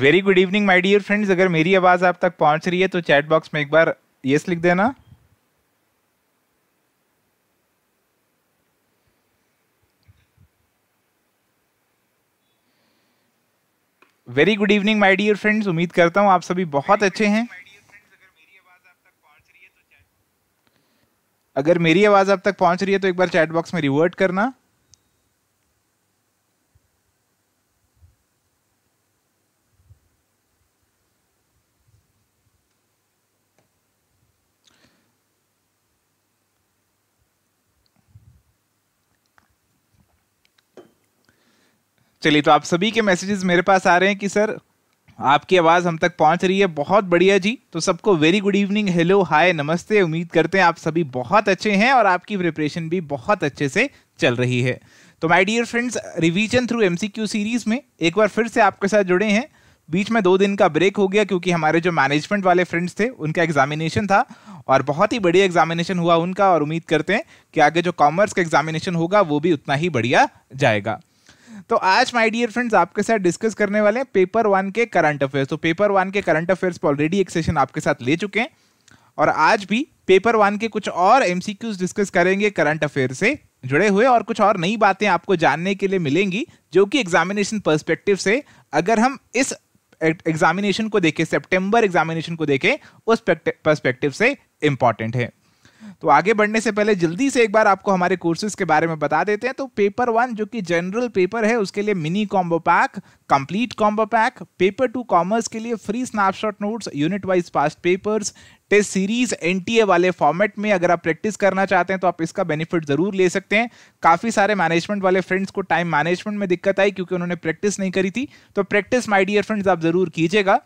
Very good evening my dear friends अगर मेरी आवाज़ आप तक पहुंच रही है तो चैट बॉक्स में एक बार यस लिख देना very good evening my dear friends उम्मीद करता हूँ आप सभी बहुत अच्छे हैं तो अगर मेरी आवाज़ आप तक पहुंच रही है तो एक बार चैट बॉक्स में रिवर्ट करना चलिए तो आप सभी के मैसेजेस मेरे पास आ रहे हैं कि सर आपकी आवाज़ हम तक पहुंच रही है बहुत बढ़िया जी तो सबको very good evening hello hi नमस्ते उम्मीद करते हैं आप सभी बहुत अच्छे हैं और आपकी प्रिपरेशन भी बहुत अच्छे से चल रही है तो my dear friends revision through MCQ series में एक बार फिर से आपके साथ जुड़े हैं बीच में दो दिन का ब्रेक हो गया क्योंकि हमारे जो मैनेजमेंट वाले फ्रेंड्स थे उनका एग्जामिनेशन था और बहुत ही बढ़िया एग्जामिनेशन हुआ उनका और उम्मीद करते हैं कि आगे जो कॉमर्स का एग्जामिनेशन होगा वो भी उतना ही बढ़िया जाएगा तो आज माय डियर फ्रेंड्स आपके साथ डिस्कस करने वाले हैं पेपर वन के करंट अफेयर्स तो पेपर वन के करंट अफेयर्स पर ऑलरेडी एक सेशन आपके साथ ले चुके हैं और आज भी पेपर वन के कुछ और एम डिस्कस करेंगे करंट अफेयर से जुड़े हुए और कुछ और नई बातें आपको जानने के लिए मिलेंगी जो कि एग्जामिनेशन पर्सपेक्टिव से अगर हम इस एग्जामिनेशन को देखें सेप्टेम्बर एग्जामिनेशन को देखें उस पर्सपेक्टिव से इंपॉर्टेंट है तो आगे बढ़ने से पहले जल्दी से एक बार आपको हमारे कोर्सेज के बारे में बता देते हैं तो पेपर वन जो कि जनरल पेपर है उसके लिए mini combo pack complete combo pack paper two commerce के लिए free snapshot notes unit wise past papers test series NTA वाले फॉर्मेट में अगर आप प्रैक्टिस करना चाहते हैं तो आप इसका बेनिफिट जरूर ले सकते हैं काफी सारे मैनेजमेंट वाले फ्रेंड्स को टाइम मैनेजमेंट में दिक्कत आई क्योंकि उन्होंने प्रैक्टिस नहीं करी थी तो प्रैक्टिस माई डियर फ्रेंड्स आप जरूर कीजिएगा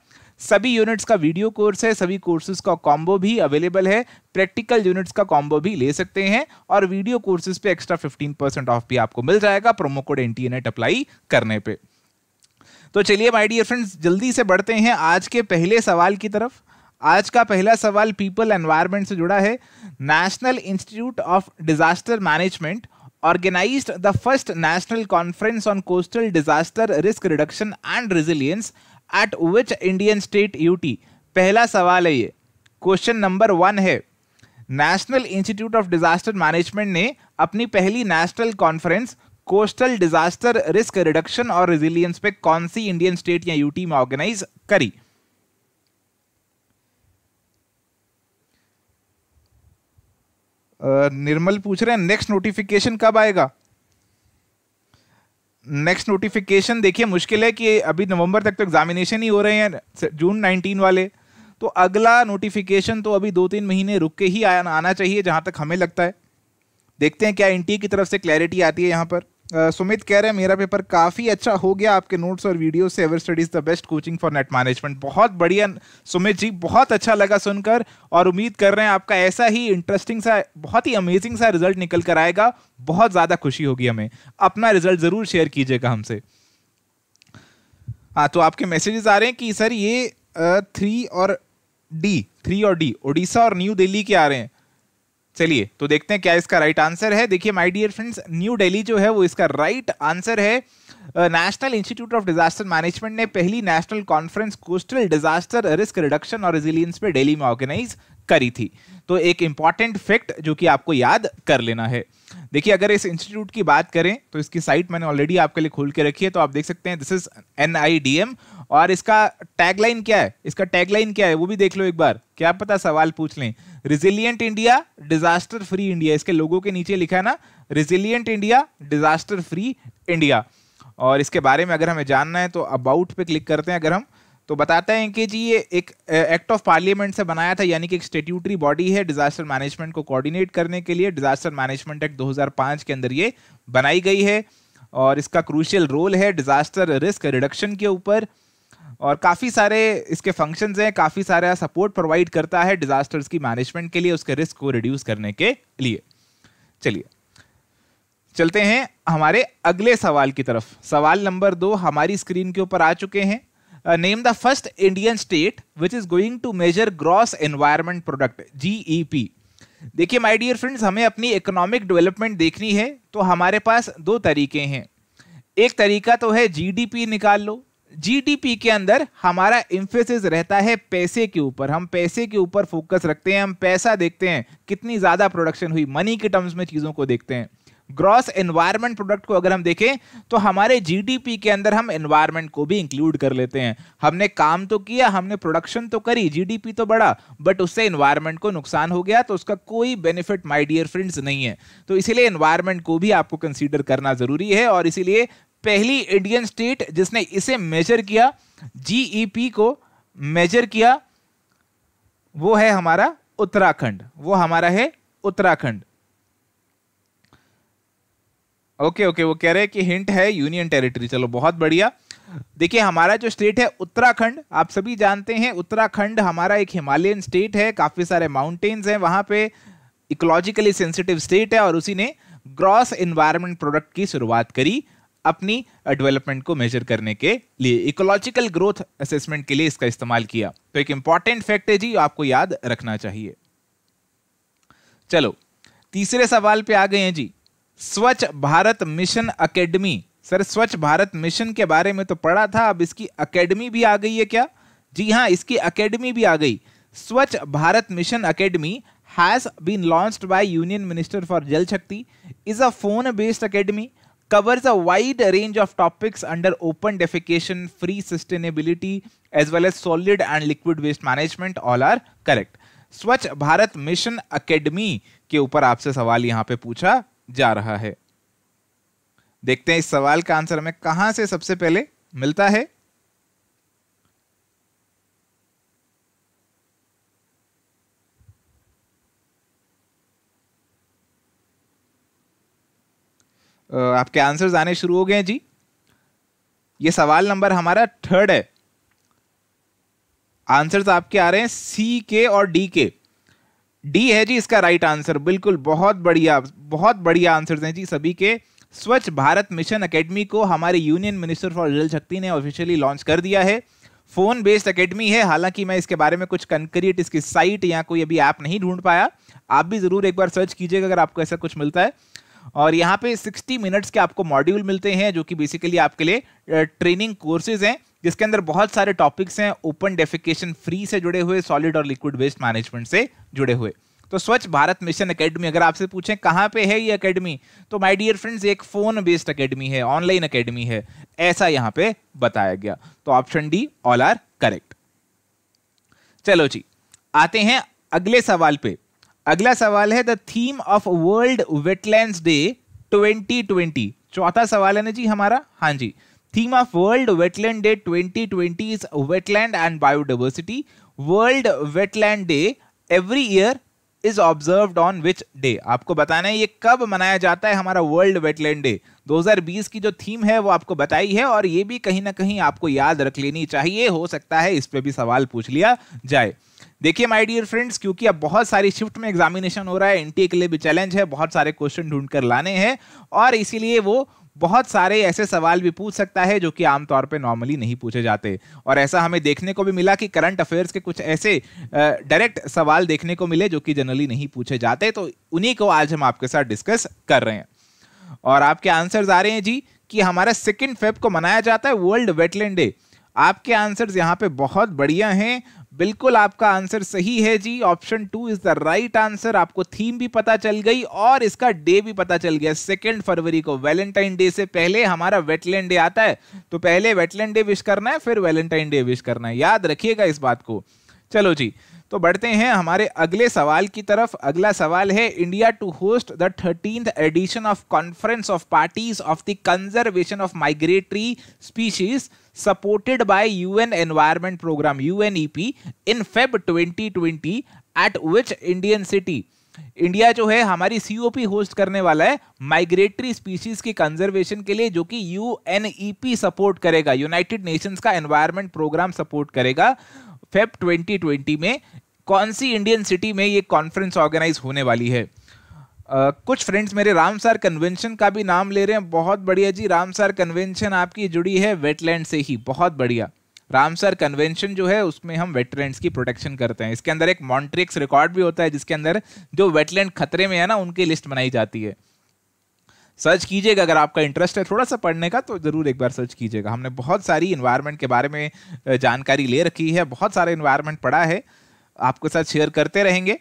सभी यूनिट्स का वीडियो कोर्स है सभी कोर्सेज का कॉम्बो भी अवेलेबल है प्रैक्टिकल यूनिट्स का कॉम्बो भी ले सकते हैं और वीडियो कोर्सेज पे एक्स्ट्रा 15 परसेंट ऑफ भी आपको मिल जाएगा प्रोमो कोड एन अप्लाई करने पे तो चलिए माय डियर फ्रेंड्स जल्दी से बढ़ते हैं आज के पहले सवाल की तरफ आज का पहला सवाल पीपल एनवायरमेंट से जुड़ा है National Institute of Disaster Management organise the first national conference on coastal disaster risk reduction and resilience at which Indian state UT पहला सवाल है ये क्वेश्चन नंबर वन है National Institute of Disaster Management ने अपनी पहली national conference coastal disaster risk reduction और resilience पे कौन सी इंडियन स्टेट या यूटी में ऑर्गेनाइज करी निर्मल पूछ रहे हैं नेक्स्ट नोटिफिकेशन कब आएगा नेक्स्ट नोटिफिकेशन देखिए मुश्किल है कि अभी नवंबर तक तो एग्जामिनेशन ही हो रहे हैं जून 19 वाले तो अगला नोटिफिकेशन तो अभी दो तीन महीने रुक के ही आना चाहिए जहाँ तक हमें लगता है देखते हैं क्या एनटीए की तरफ से क्लैरिटी आती है यहाँ पर सुमित uh, कह रहे हैं मेरा पेपर काफ़ी अच्छा हो गया आपके नोट्स और वीडियो से ever studies the best coaching for NET management बहुत बढ़िया सुमित जी बहुत अच्छा लगा सुनकर और उम्मीद कर रहे हैं आपका ऐसा ही इंटरेस्टिंग सा बहुत ही अमेजिंग सा रिजल्ट निकल कर आएगा बहुत ज़्यादा खुशी होगी हमें अपना रिजल्ट ज़रूर शेयर कीजिएगा हमसे हाँ तो आपके मैसेजेस आ रहे हैं कि सर ये थ्री और डी थ्री और डी ओडिशा और न्यू दिल्ली के आ रहे हैं चलिए तो देखते हैं क्या इसका राइट आंसर है देखिए my dear friends New Delhi जो है वो इसका राइट आंसर है National Institute of Disaster Management ने पहली national conference coastal disaster risk reduction और रेजिलियंस पे दिल्ली में ऑर्गेनाइज करी थी तो एक इंपॉर्टेंट फैक्ट जो कि आपको याद कर लेना है देखिए अगर इस इंस्टीट्यूट की बात करें तो इसकी साइट मैंने ऑलरेडी आपके लिए खोल के रखी है तो आप देख सकते हैं this is N I D M और इसका टैगलाइन क्या है इसका टैगलाइन क्या है वो भी देख लो एक बार क्या पता सवाल पूछ लें resilient India disaster free India इसके लोगों के नीचे लिखा है ना resilient India disaster free India और इसके बारे में अगर हमें जानना है तो अबाउट पे क्लिक करते हैं अगर हम तो बताते हैं कि जी ये एक एक्ट ऑफ पार्लियामेंट से बनाया था यानी कि एक स्टेट्यूटरी बॉडी है डिजास्टर मैनेजमेंट को कोऑर्डिनेट करने के लिए डिजास्टर मैनेजमेंट एक्ट 2005 के अंदर ये बनाई गई है और इसका क्रूशियल रोल है डिजास्टर रिस्क रिडक्शन के ऊपर और काफ़ी सारे इसके फंक्शंस हैं काफ़ी सारा सपोर्ट प्रोवाइड करता है डिजास्टर्स की मैनेजमेंट के लिए उसके रिस्क को रिड्यूस करने के लिए चलिए चलते हैं हमारे अगले सवाल की तरफ सवाल नंबर दो हमारी स्क्रीन के ऊपर आ चुके हैं name the first Indian state which is going to measure gross environment product GEP देखिए माय डियर फ्रेंड्स हमें अपनी इकोनॉमिक डेवलपमेंट देखनी है तो हमारे पास दो तरीके हैं एक तरीका तो है जीडीपी निकाल लो जीडीपी के अंदर हमारा इंफेसिस रहता है पैसे के ऊपर हम पैसे के ऊपर फोकस रखते हैं हम पैसा देखते हैं कितनी ज़्यादा प्रोडक्शन हुई मनी के टर्म्स में चीज़ों को देखते हैं ग्रॉस एनवायरमेंट प्रोडक्ट को अगर हम देखें तो हमारे जीडीपी के अंदर हम एनवायरमेंट को भी इंक्लूड कर लेते हैं हमने काम तो किया हमने प्रोडक्शन तो करी जीडीपी तो बढ़ा बट उससे एनवायरमेंट को नुकसान हो गया तो उसका कोई बेनिफिट माय डियर फ्रेंड्स नहीं है तो इसीलिए एनवायरमेंट को भी आपको कंसीडर करना ज़रूरी है और इसीलिए पहली इंडियन स्टेट जिसने इसे मेजर किया जीईपी e को मेजर किया वो है हमारा उत्तराखंड वो हमारा है उत्तराखंड ओके ओके वो कह रहे हैं कि हिंट है यूनियन टेरिटरी चलो बहुत बढ़िया देखिए हमारा जो स्टेट है उत्तराखंड आप सभी जानते हैं उत्तराखंड हमारा एक हिमालयन स्टेट है काफ़ी सारे माउंटेन्स हैं वहां पे इकोलॉजिकली सेंसिटिव स्टेट है और उसी ने ग्रॉस इन्वायरमेंट प्रोडक्ट की शुरुआत करी अपनी डेवलपमेंट को मेजर करने के लिए इकोलॉजिकल ग्रोथ असेसमेंट के लिए इसका इस्तेमाल किया तो एक इंपॉर्टेंट फैक्ट है जी आपको याद रखना चाहिए चलो तीसरे सवाल पे आ गए हैं जी स्वच्छ भारत मिशन अकेडमी सर स्वच्छ भारत मिशन के बारे में तो पढ़ा था अब इसकी अकेडमी भी आ गई है क्या जी हाँ इसकी अकेडमी भी आ गई Swachh Bharat mission academy has been launched by union minister for Jal Shakti is a phone based academy covers a wide range of topics under open defecation, free sustainability, as well as solid and liquid waste management. All are correct. स्वच्छ Bharat mission academy के ऊपर आपसे सवाल यहां पे पूछा जा रहा है देखते हैं इस सवाल का आंसर हमें कहां से सबसे पहले मिलता है आपके आंसर्स आने शुरू हो गए जी ये सवाल नंबर हमारा थर्ड है आंसर्स आपके आ रहे हैं सी के और डी के डी है जी इसका राइट आंसर बिल्कुल बहुत बढ़िया बहुत बढ़िया आंसर्स हैं जी सभी के स्वच्छ भारत मिशन एकेडमी को हमारे यूनियन मिनिस्टर फॉर जल शक्ति ने ऑफिशियली लॉन्च कर दिया है फोन बेस्ड एकेडमी है हालांकि मैं इसके बारे में कुछ कंक्रीट इसकी साइट या कोई अभी ऐप नहीं ढूंढ पाया आप भी जरूर एक बार सर्च कीजिएगा अगर आपको ऐसा कुछ मिलता है और यहाँ पे 60 मिनट्स के आपको मॉड्यूल मिलते हैं जो कि बेसिकली आपके लिए ट्रेनिंग कोर्सेज हैं जिसके अंदर बहुत सारे टॉपिक्स हैं ओपन डेफिकेशन फ्री से जुड़े हुए सॉलिड और लिक्विड वेस्ट मैनेजमेंट से जुड़े हुए तो स्वच्छ भारत मिशन अकेडमी अगर आपसे पूछें कहाँ पे है ये अकेडमी तो माय डियर फ्रेंड्स एक फोन बेस्ड अकेडमी है ऑनलाइन अकेडमी है ऐसा यहाँ पे बताया गया तो option D all are correct चलो जी आते हैं अगले सवाल पे अगला सवाल है the theme of World Wetland Day 2020 चौथा सवाल है ना जी हमारा हाँ जी theme of World Wetland Day 2020 is wetland and biodiversity World Wetland Day every year is observe on which day आपको बताना है ये कब मनाया जाता है हमारा वर्ल्ड वेटलैंड डे 2020 की जो थीम है वो आपको बताई है और ये भी कहीं ना कहीं आपको याद रख लेनी चाहिए हो सकता है इस पर भी सवाल पूछ लिया जाए देखिए माय डियर फ्रेंड्स क्योंकि अब बहुत सारी शिफ्ट में एग्जामिनेशन हो रहा है एनटीए के लिए भी चैलेंज है बहुत सारे क्वेश्चन ढूंढ कर लाने हैं और इसीलिए वो बहुत सारे ऐसे सवाल भी पूछ सकता है जो कि आमतौर पे नॉर्मली नहीं पूछे जाते और ऐसा हमें देखने को भी मिला कि करंट अफेयर्स के कुछ ऐसे डायरेक्ट सवाल देखने को मिले जो कि जनरली नहीं पूछे जाते तो उन्हीं को आज हम आपके साथ डिस्कस कर रहे हैं और आपके आंसर्स आ रहे हैं जी कि हमारा सेकेंड फेब को मनाया जाता है वर्ल्ड वेटलैंड डे आपके आंसर्स यहाँ पे बहुत बढ़िया हैं बिल्कुल आपका आंसर सही है जी option two is the right answer आपको थीम भी पता चल गई और इसका डे भी पता चल गया सेकेंड फरवरी को वैलेंटाइन डे से पहले हमारा वेटलैंड डे आता है तो पहले वेटलैंड डे विश करना है फिर वैलेंटाइन डे विश करना है याद रखिएगा इस बात को चलो जी तो बढ़ते हैं हमारे अगले सवाल की तरफ अगला सवाल है India to host the thirteen edition of conference of parties of the conservation of migratory species supported by UN Environment Program UNEP in Feb 2020 at which Indian city India जो है हमारी सीओपी होस्ट करने वाला है migratory species के conservation के लिए जो कि यूएनईपी सपोर्ट e करेगा यूनाइटेड नेशंस का एनवायरनमेंट प्रोग्राम सपोर्ट करेगा फेब 2020 में कौन सी इंडियन सिटी में ये कॉन्फ्रेंस ऑर्गेनाइज होने वाली है कुछ फ्रेंड्स मेरे रामसार कन्वेंशन का भी नाम ले रहे हैं बहुत बढ़िया जी रामसार कन्वेंशन आपकी जुड़ी है वेटलैंड से ही बहुत बढ़िया रामसर कन्वेंशन जो है उसमें हम वेटलैंड्स की प्रोटेक्शन करते हैं इसके अंदर एक मॉन्ट्रिक्स रिकॉर्ड भी होता है जिसके अंदर जो वेटलैंड खतरे में है ना उनकी लिस्ट बनाई जाती है सर्च कीजिएगा अगर आपका इंटरेस्ट है थोड़ा सा पढ़ने का तो ज़रूर एक बार सर्च कीजिएगा हमने बहुत सारी इन्वायरमेंट के बारे में जानकारी ले रखी है बहुत सारा इन्वायरमेंट पढ़ा है आपके साथ शेयर करते रहेंगे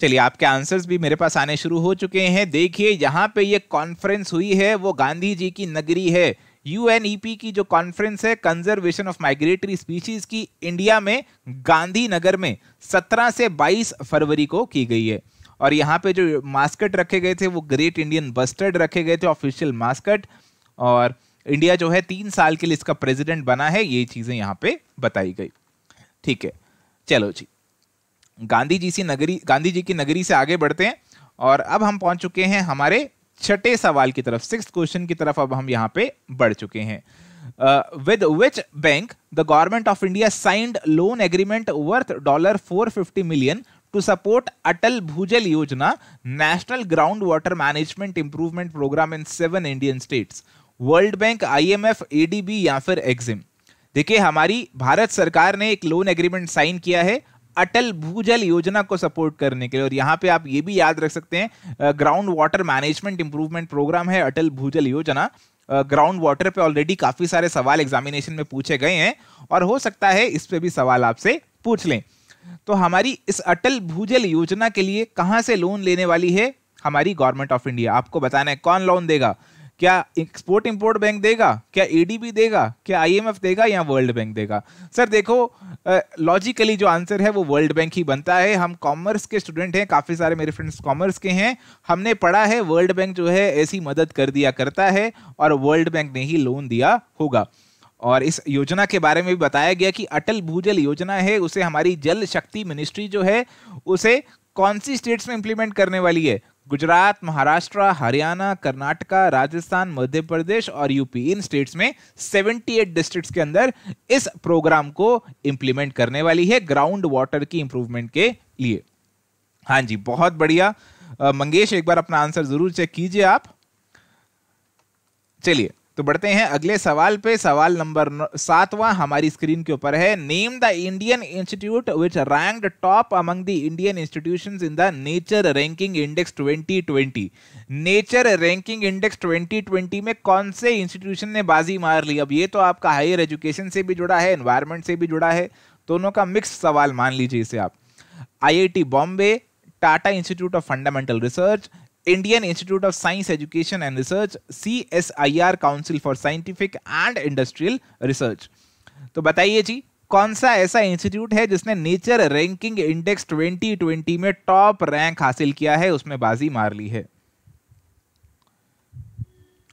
चलिए आपके आंसर्स भी मेरे पास आने शुरू हो चुके हैं देखिए यहाँ पे ये कॉन्फ्रेंस हुई है वो गांधी जी की नगरी है यू e की जो कॉन्फ्रेंस है कंजर्वेशन ऑफ माइग्रेटरी स्पीशीज की इंडिया में गांधीनगर में 17 से 22 फरवरी को की गई है और यहाँ पे जो मास्कट रखे गए थे वो ग्रेट इंडियन बस्टर्ड रखे गए थे ऑफिशियल मास्कट और इंडिया जो है तीन साल के लिए इसका प्रेसिडेंट बना है ये चीज़ें यहाँ पे बताई गई ठीक है चलो जी गांधी जी सी नगरी गांधी जी की नगरी से आगे बढ़ते हैं और अब हम पहुंच चुके हैं हमारे छठे सवाल की तरफ सिक्स क्वेश्चन की तरफ अब हम यहाँ पे बढ़ चुके हैं with which bank the government of India signed loan agreement worth dollar four fifty million to support Atal Bhujal Yojana national ground water management improvement programme in seven Indian states world bank I M D ADB या फिर EXIM देखिए हमारी भारत सरकार ने एक loan agreement sign किया है अटल भूजल योजना को सपोर्ट करने के लिए और यहाँ पे आप ये भी याद रख सकते हैं ground water management improvement programme है अटल भूजल योजना ग्राउंड वाटर पे ऑलरेडी काफी सारे सवाल एग्जामिनेशन में पूछे गए हैं और हो सकता है इस पे भी सवाल आपसे पूछ लें तो हमारी इस अटल भूजल योजना के लिए कहाँ से लोन लेने वाली है हमारी गवर्नमेंट ऑफ इंडिया आपको बताना है कौन लोन देगा क्या एक्सपोर्ट इंपोर्ट बैंक देगा क्या एडीबी देगा क्या आईएमएफ देगा या वर्ल्ड बैंक देगा सर देखो लॉजिकली जो आंसर है वो वर्ल्ड बैंक ही बनता है हम कॉमर्स के स्टूडेंट हैं काफ़ी सारे मेरे फ्रेंड्स कॉमर्स के हैं हमने पढ़ा है वर्ल्ड बैंक जो है ऐसी मदद कर दिया करता है और वर्ल्ड बैंक ने ही लोन दिया होगा और इस योजना के बारे में भी बताया गया कि अटल भूजल योजना है उसे हमारी जल शक्ति मिनिस्ट्री जो है उसे कौन सी स्टेट्स में इंप्लीमेंट करने वाली है गुजरात महाराष्ट्र हरियाणा कर्नाटका राजस्थान मध्य प्रदेश और यूपी इन स्टेट्स में 78 डिस्ट्रिक्ट्स के अंदर इस प्रोग्राम को इंप्लीमेंट करने वाली है ग्राउंड वाटर की इंप्रूवमेंट के लिए हाँ जी बहुत बढ़िया मंगेश एक बार अपना आंसर जरूर चेक कीजिए आप चलिए तो बढ़ते हैं अगले सवाल पे सवाल नंबर सातवां हमारी स्क्रीन के ऊपर है name the Indian institute which ranked top among the Indian institution in the nature ranking index 2020 nature ranking index 2020 में कौन से इंस्टीट्यूशन ने बाजी मार ली अब ये तो आपका हायर एजुकेशन से भी जुड़ा है एनवायरमेंट से भी जुड़ा है दोनों का मिक्स सवाल मान लीजिए इसे आप I Bombay Tata institute of fundamental research Indian institute of science education and research C S I R council for scientific and industrial research तो बताइए जी कौन सा ऐसा इंस्टीट्यूट है जिसने नेचर रैंकिंग इंडेक्स 2020 में टॉप रैंक हासिल किया है उसमें बाजी मार ली है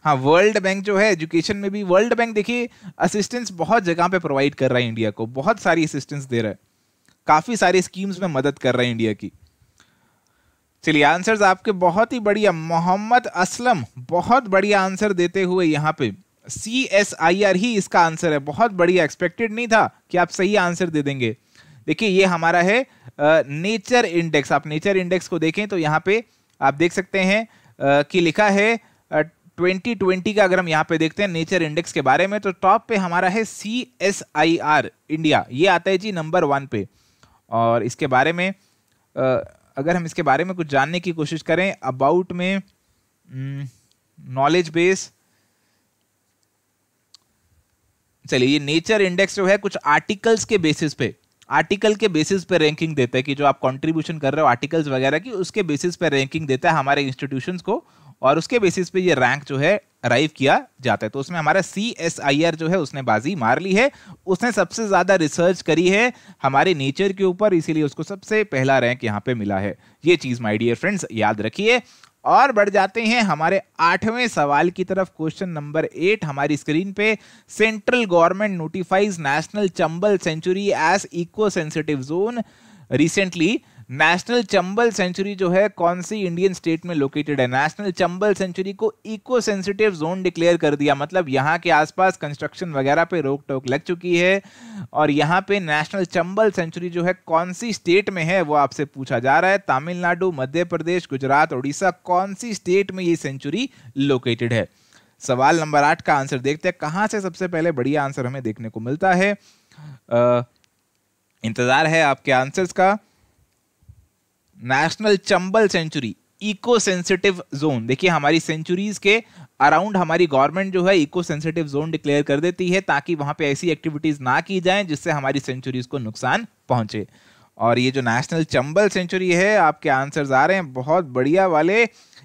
हाँ वर्ल्ड बैंक जो है एजुकेशन में भी वर्ल्ड बैंक देखिए असिस्टेंस बहुत जगह पे प्रोवाइड कर रहा है इंडिया को बहुत सारी असिस्टेंस दे रहा है काफ़ी सारी स्कीम्स में मदद कर रहा है इंडिया की चलिए आंसर्स आपके बहुत ही बढ़िया मोहम्मद असलम बहुत बढ़िया आंसर देते हुए यहाँ पे सी एस आई आर ही इसका आंसर है बहुत बढ़िया एक्सपेक्टेड नहीं था कि आप सही आंसर दे देंगे देखिए ये हमारा है नेचर इंडेक्स आप नेचर इंडेक्स को देखें तो यहाँ पे आप देख सकते हैं कि लिखा है ट्वेंटी ट्वेंटी का अगर हम यहाँ पे देखते हैं नेचर इंडेक्स के बारे में तो टॉप पे हमारा है C S I R India ये आता है जी नंबर वन पे और इसके बारे में अगर हम इसके बारे में कुछ जानने की कोशिश करें अबाउट में नॉलेज हम्म, बेस चलिए ये नेचर इंडेक्स जो है कुछ आर्टिकल्स के बेसिस पे आर्टिकल के बेसिस पे रैंकिंग देता है कि जो आप कंट्रीब्यूशन कर रहे हो आर्टिकल्स वगैरह की उसके बेसिस पे रैंकिंग देता है हमारे इंस्टीट्यूशंस को और उसके बेसिस पे ये रैंक जो है अराइव किया जाता है तो उसमें हमारा सी एस आई आर जो है उसने बाजी मार ली है उसने सबसे ज़्यादा रिसर्च करी है हमारे नेचर के ऊपर इसीलिए उसको सबसे पहला रैंक यहाँ पे मिला है ये चीज़ माई डियर फ्रेंड्स याद रखिए और बढ़ जाते हैं हमारे आठवें सवाल की तरफ क्वेश्चन नंबर एट हमारी स्क्रीन पे central government notifies national Chambal sanctuary as eco sensitive zone recently national Chambal sanctuary जो है कौन सी इंडियन स्टेट में लोकेटेड है नेशनल चंबल सेंचुरी को इको सेंसिटिव जोन डिक्लेयर कर दिया मतलब यहाँ के आसपास कंस्ट्रक्शन वगैरह पे रोक टोक लग चुकी है और यहाँ पे नेशनल चंबल सेंचुरी जो है कौन सी स्टेट में है वो आपसे पूछा जा रहा है तमिलनाडु मध्य प्रदेश गुजरात उड़ीसा कौन सी स्टेट में ये सेंचुरी लोकेटेड है सवाल नंबर आठ का आंसर देखते हैं कहाँ से सबसे पहले बढ़िया आंसर हमें देखने को मिलता है इंतज़ार है आपके आंसर्स का national Chambal sanctuary eco sensitive zone देखिए हमारी सेंचुरीज के अराउंड हमारी गवर्नमेंट जो है इको सेंसिटिव जोन डिक्लेयर कर देती है ताकि वहां पे ऐसी एक्टिविटीज ना की जाए जिससे हमारी सेंचुरीज को नुकसान पहुंचे और ये जो नेशनल चंबल सेंचुरी है आपके आंसर्स आ रहे हैं बहुत बढ़िया वाले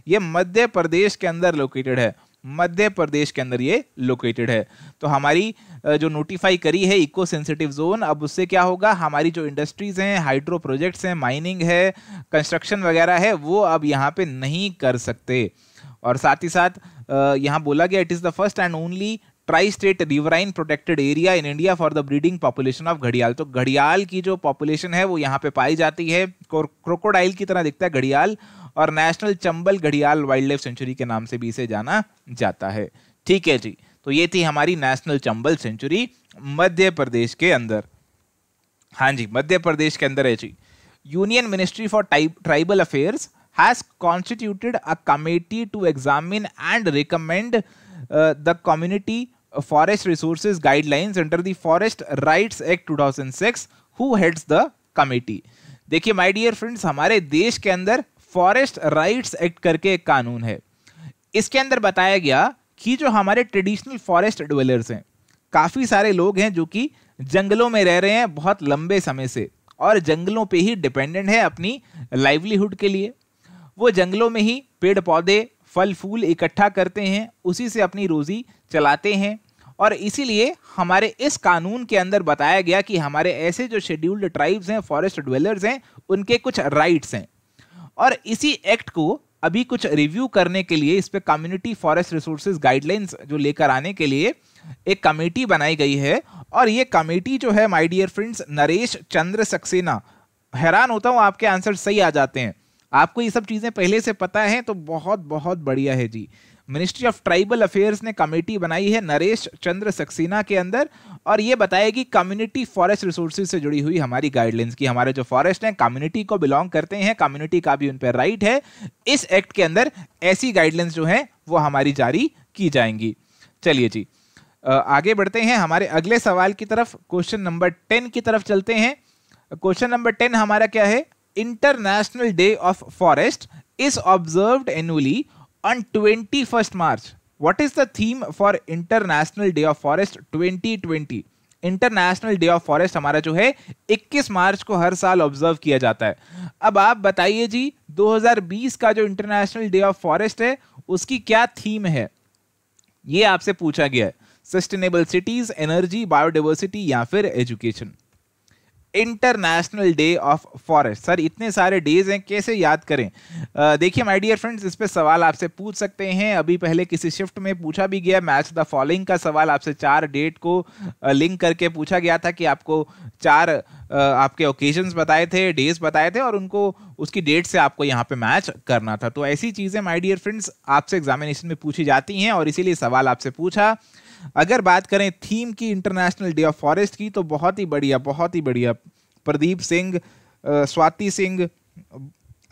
ये मध्य प्रदेश के अंदर लोकेटेड है मध्य प्रदेश के अंदर ये लोकेटेड है तो हमारी जो नोटिफाई करी है इको सेंसिटिव जोन अब उससे क्या होगा हमारी जो इंडस्ट्रीज हैं हाइड्रो प्रोजेक्ट्स हैं माइनिंग है कंस्ट्रक्शन वगैरह है वो अब यहाँ पे नहीं कर सकते और साथ ही साथ यहाँ बोला गया it is the first and only tri state riverine protected area in India for the breeding population of घड़ियाल तो घड़ियाल की जो पॉपुलेशन है वो यहाँ पे पाई जाती है क्रोकोडाइल की तरह दिखता है घड़ियाल और नेशनल चंबल घड़ियाल वाइल्ड लाइफ सेंचुरी के नाम से भी इसे जाना जाता है ठीक है जी तो ये थी हमारी नेशनल चंबल सेंचुरी मध्य प्रदेश के अंदर हाँ जी मध्य प्रदेश के अंदर है जी union ministry for tribal affairs has constituted a committee to examine and recommend the community forest resources guidelines under the act two thousand 2006 who heads the committee देखिए माय डियर फ्रेंड्स हमारे देश के अंदर फॉरेस्ट राइट्स एक्ट करके एक कानून है इसके अंदर बताया गया कि जो हमारे ट्रेडिशनल फॉरेस्ट डवेलर्स हैं काफ़ी सारे लोग हैं जो कि जंगलों में रह रहे हैं बहुत लंबे समय से और जंगलों पे ही डिपेंडेंट है अपनी लाइवलीहुड के लिए वो जंगलों में ही पेड़ पौधे फल फूल इकट्ठा करते हैं उसी से अपनी रोज़ी चलाते हैं और इसीलिए हमारे इस कानून के अंदर बताया गया कि हमारे ऐसे जो शेड्यूल्ड ट्राइब्स हैं फॉरेस्ट ड्वेलर्स हैं उनके कुछ राइट्स हैं और इसी एक्ट को अभी कुछ रिव्यू करने के लिए इस पर कम्युनिटी फॉरेस्ट रिसोर्सेज गाइडलाइंस जो लेकर आने के लिए एक कमेटी बनाई गई है और ये कमेटी जो है my dear friends Naresh Chandra Saxena हैरान होता हूँ आपके आंसर सही आ जाते हैं आपको ये सब चीज़ें पहले से पता है तो बहुत बहुत बढ़िया है जी मिनिस्ट्री ऑफ ट्राइबल अफेयर्स ने कमेटी बनाई है नरेश चंद्र सक्सेना के अंदर और ये बताएगी कम्युनिटी फॉरेस्ट रिसोर्सेज से जुड़ी हुई हमारी गाइडलाइंस की हमारे जो फॉरेस्ट हैं कम्युनिटी को बिलोंग करते हैं कम्युनिटी का भी उन पर राइट है इस एक्ट के अंदर ऐसी गाइडलाइंस जो हैं वो हमारी जारी की जाएंगी चलिए जी आगे बढ़ते हैं हमारे अगले सवाल की तरफ क्वेश्चन नंबर टेन की तरफ चलते हैं क्वेश्चन नंबर टेन हमारा क्या है international day of forest is observe annually on 21st March. What is the theme for International Day of Forest 2020? International day of forest हमारा जो है 21 मार्च को हर साल ऑब्जर्व किया जाता है अब आप बताइए जी 2020 का जो इंटरनेशनल डे ऑफ फॉरेस्ट है उसकी क्या थीम है ये आपसे पूछा गया है सस्टेनेबल सिटीज एनर्जी बायोडाइवर्सिटी या फिर education international day of forest sir इतने सारे डेज हैं कैसे याद करें देखिए माय डियर फ्रेंड्स इस पर सवाल आपसे पूछ सकते हैं अभी पहले किसी शिफ्ट में पूछा भी गया मैच द फॉलोइंग का सवाल आपसे चार डेट को लिंक करके पूछा गया था कि आपको चार आपके ओकेजन्स बताए थे डेज बताए थे और उनको उसकी डेट से आपको यहाँ पे मैच करना था तो ऐसी चीज़ें माई डियर फ्रेंड्स आपसे एग्जामिनेशन में पूछी जाती हैं और इसीलिए सवाल आपसे पूछा अगर बात करें थीम की इंटरनेशनल डे ऑफ फॉरेस्ट की तो बहुत ही बढ़िया बहुत ही बढ़िया प्रदीप सिंह स्वाति सिंह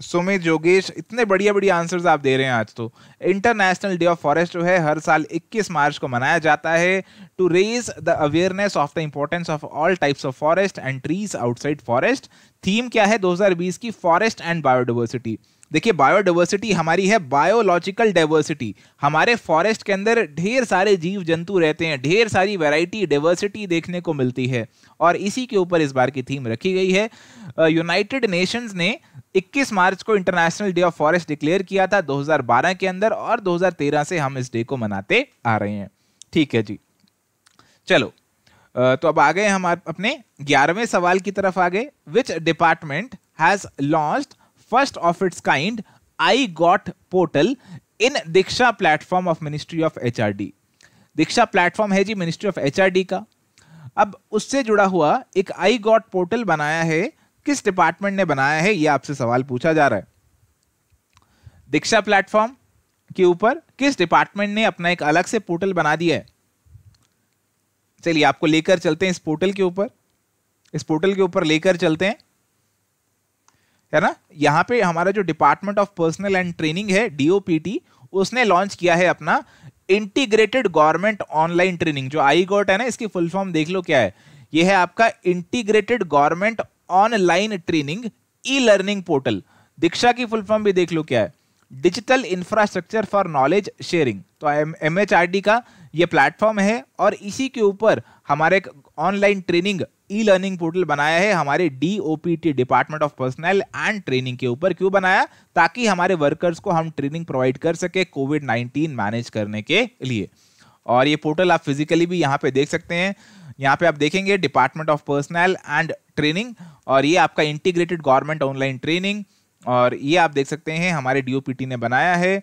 सुमित जोगेश इतने बढ़िया बढ़िया आंसर्स आप दे रहे हैं आज तो इंटरनेशनल डे ऑफ फॉरेस्ट जो है हर साल 21 मार्च को मनाया जाता है to raise the awareness of the importance of all types of forest and trees outside forest theme क्या है 2020 की फॉरेस्ट एंड बायोडिवर्सिटी देखिए बायोडाइवर्सिटी हमारी है बायोलॉजिकल डाइवर्सिटी हमारे फॉरेस्ट के अंदर ढेर सारे जीव जंतु रहते हैं ढेर सारी वैरायटी डाइवर्सिटी देखने को मिलती है और इसी के ऊपर इस बार की थीम रखी गई है यूनाइटेड नेशंस ने 21 मार्च को international day of forest declare किया था 2012 के अंदर और 2013 से हम इस डे को मनाते आ रहे हैं ठीक है जी चलो तो अब आ गए हम अपने ग्यारहवें सवाल की तरफ आ गए which department has launch first of its kind I Got portal in Diksha platform of ministry of H Diksha platform है जी मिनिस्ट्री ऑफ एच का अब उससे जुड़ा हुआ एक आई गॉट पोर्टल बनाया है किस डिपार्टमेंट ने बनाया है यह आपसे सवाल पूछा जा रहा है दीक्षा प्लेटफॉर्म के ऊपर किस डिपार्टमेंट ने अपना एक अलग से पोर्टल बना दिया है चलिए आपको लेकर चलते हैं इस पोर्टल के ऊपर इस पोर्टल के ऊपर लेकर चलते हैं है ना यहाँ पे हमारा जो department of personnel and training है डी उसने लॉन्च किया है अपना इंटीग्रेटेड गवर्नमेंट ऑनलाइन ट्रेनिंग जो आई गोट है ना इसकी फुल फॉर्म देख लो क्या है ये है आपका integrated government online training e learning portal Diksha की फुल फॉर्म भी देख लो क्या है digital infrastructure for knowledge sharing तो एम डी का ये प्लेटफॉर्म है और इसी के ऊपर हमारे एक online training e learning portal बनाया है हमारे D T department of personnel and training के ऊपर क्यों बनाया ताकि हमारे वर्कर्स को हम ट्रेनिंग प्रोवाइड कर सके कोविड नाइन्टीन मैनेज करने के लिए और ये पोर्टल आप फिजिकली भी यहाँ पे देख सकते हैं यहाँ पे आप देखेंगे department of personnel and training और ये आपका इंटीग्रेटेड गवर्नमेंट ऑनलाइन ट्रेनिंग और ये आप देख सकते हैं हमारे डी ने बनाया है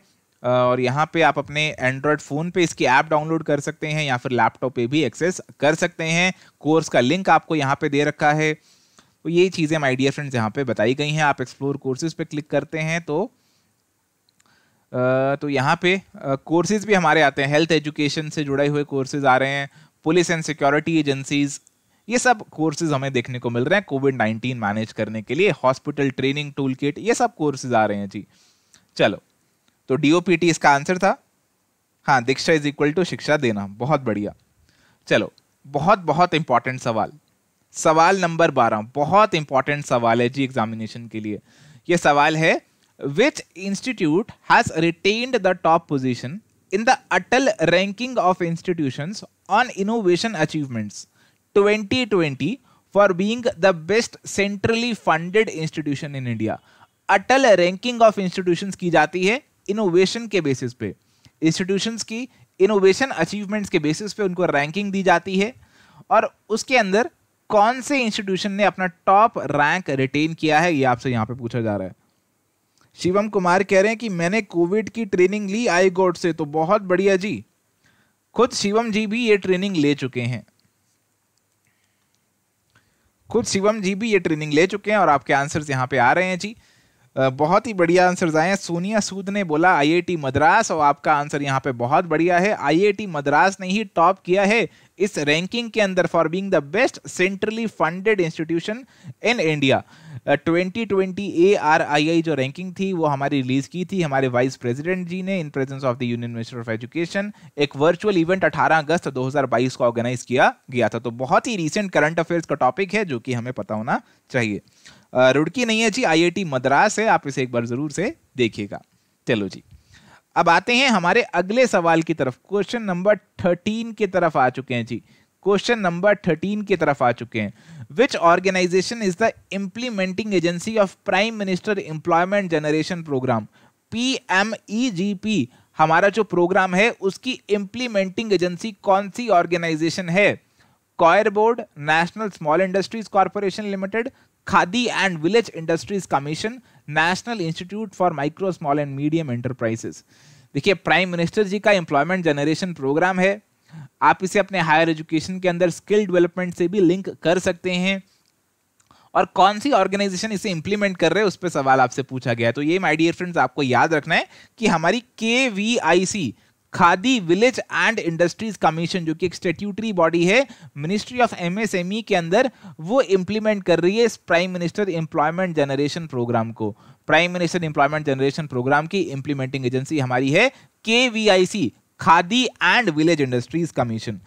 और यहाँ पे आप अपने एंड्रॉयड फ़ोन पे इसकी ऐप डाउनलोड कर सकते हैं या फिर लैपटॉप पे भी एक्सेस कर सकते हैं कोर्स का लिंक आपको यहाँ पे दे रखा है तो ये चीज़ें माय डियर फ्रेंड्स यहाँ पे बताई गई हैं आप एक्सप्लोर कोर्सेज पे क्लिक करते हैं तो तो यहाँ पे कोर्सेज भी हमारे आते हैं हेल्थ एजुकेशन से जुड़े हुए कोर्सेज आ रहे हैं पुलिस एंड सिक्योरिटी एजेंसीज ये सब कोर्सेज हमें देखने को मिल रहे हैं कोविड नाइन्टीन मैनेज करने के लिए हॉस्पिटल ट्रेनिंग टूल किट ये सब कोर्सेज आ रहे हैं जी चलो तो डीओपीटी इसका आंसर था हाँ दीक्षा इज इक्वल टू शिक्षा देना बहुत बढ़िया चलो बहुत बहुत इंपॉर्टेंट सवाल सवाल नंबर बारह बहुत इंपॉर्टेंट सवाल है जी एग्जामिनेशन के लिए यह सवाल है which institute has retained the top position in the Atal ranking of institution on innovation achievements 2020 for being the best centrally funded institution in India Atal ranking of institution की जाती है इनोवेशन के बेसिस पे इंस्टीट्यूशंस की इनोवेशन अचीवमेंट्स के basis पे उनको ranking दी जाती है और उसके अंदर कौन से इंस्टीट्यूशन ने अपना टॉप रैंक रिटेन किया है ये आपसे यहाँ पे पूछा जा रहा है शिवम कुमार कह रहे हैं कि मैंने कोविड की ट्रेनिंग ली आई गोड से तो बहुत बढ़िया जी खुद शिवम जी भी ये ट्रेनिंग ले चुके हैं खुद शिवम जी भी ये ट्रेनिंग ले चुके हैं और आपके आंसर्स यहाँ पे आ रहे हैं जी बहुत ही बढ़िया आंसर आए हैं सोनिया सूद ने बोला आईआईटी मद्रास और आपका आंसर यहाँ पे बहुत बढ़िया है आईआईटी मद्रास ने ही टॉप किया है इस रैंकिंग के अंदर for being the best centrally funded institution in India 2020 A R I I जो रैंकिंग थी वो हमारी रिलीज की थी हमारे वाइस प्रेसिडेंट जी ने in presence of the union minister of education एक वर्चुअल इवेंट 18 अगस्त 2022 को ऑर्गेनाइज किया गया था तो बहुत ही रिसेंट करंट अफेयर्स का टॉपिक है जो कि हमें पता होना चाहिए रुड़की नहीं है जी आईआईटी मद्रास है आप इसे एक बार जरूर से देखिएगा चलो जी अब आते हैं हमारे अगले सवाल की तरफ क्वेश्चन नंबर थर्टीन की तरफ आ चुके हैं जी क्वेश्चन नंबर थर्टीन की तरफ आ चुके हैं which organisation is the implementing agency of prime minister employment generation programme P M E G P हमारा जो प्रोग्राम है उसकी इम्प्लीमेंटिंग एजेंसी कौन सी ऑर्गेनाइजेशन है coir board national small industries corporation limited Khadi and village industries commission national institute for micro small and medium enterprises देखिए prime minister ji का employment generation programme है आप इसे अपने हायर एजुकेशन के अंदर स्किल डेवलपमेंट से भी लिंक कर सकते हैं और कौन सी ऑर्गेनाइजेशन इसे इंप्लीमेंट कर रहे हैं उस पर सवाल आपसे पूछा गया है तो ये माय डियर फ्रेंड्स आपको याद रखना है कि हमारी K V I C Khadi village and industries commission जो कि एक स्टेट्यूटरी बॉडी है मिनिस्ट्री ऑफ एमएसएमई के अंदर वो इंप्लीमेंट कर रही है इस prime minister employment generation programme को prime minister employment generation programme की इंप्लीमेंटिंग एजेंसी हमारी है के Khadi and village industries commission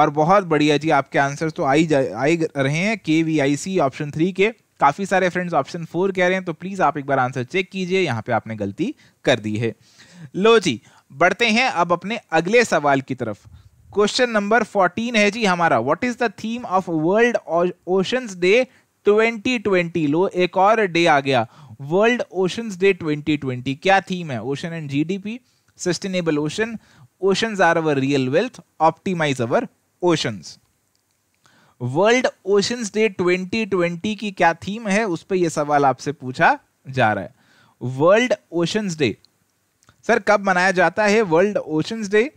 और बहुत बढ़िया जी आपके आंसर तो आई आई रहे हैं के ऑप्शन थ्री के काफ़ी सारे फ्रेंड्स ऑप्शन फोर कह रहे हैं तो प्लीज़ आप एक बार आंसर चेक कीजिए यहाँ पे आपने गलती कर दी है लो जी बढ़ते हैं अब अपने अगले सवाल की तरफ क्वेश्चन नंबर फोर्टीन है जी हमारा what is the theme of world oceans day 2020 लो एक और डे आ गया वर्ल्ड ओशंस डे 2020 क्या थीम है ocean and GDP sustainable ocean oceans are our real wealth optimise our oceans world oceans day 2020 की क्या थीम है उस पर यह सवाल आपसे पूछा जा रहा है वर्ल्ड ओशंस डे सर कब मनाया जाता है world oceans day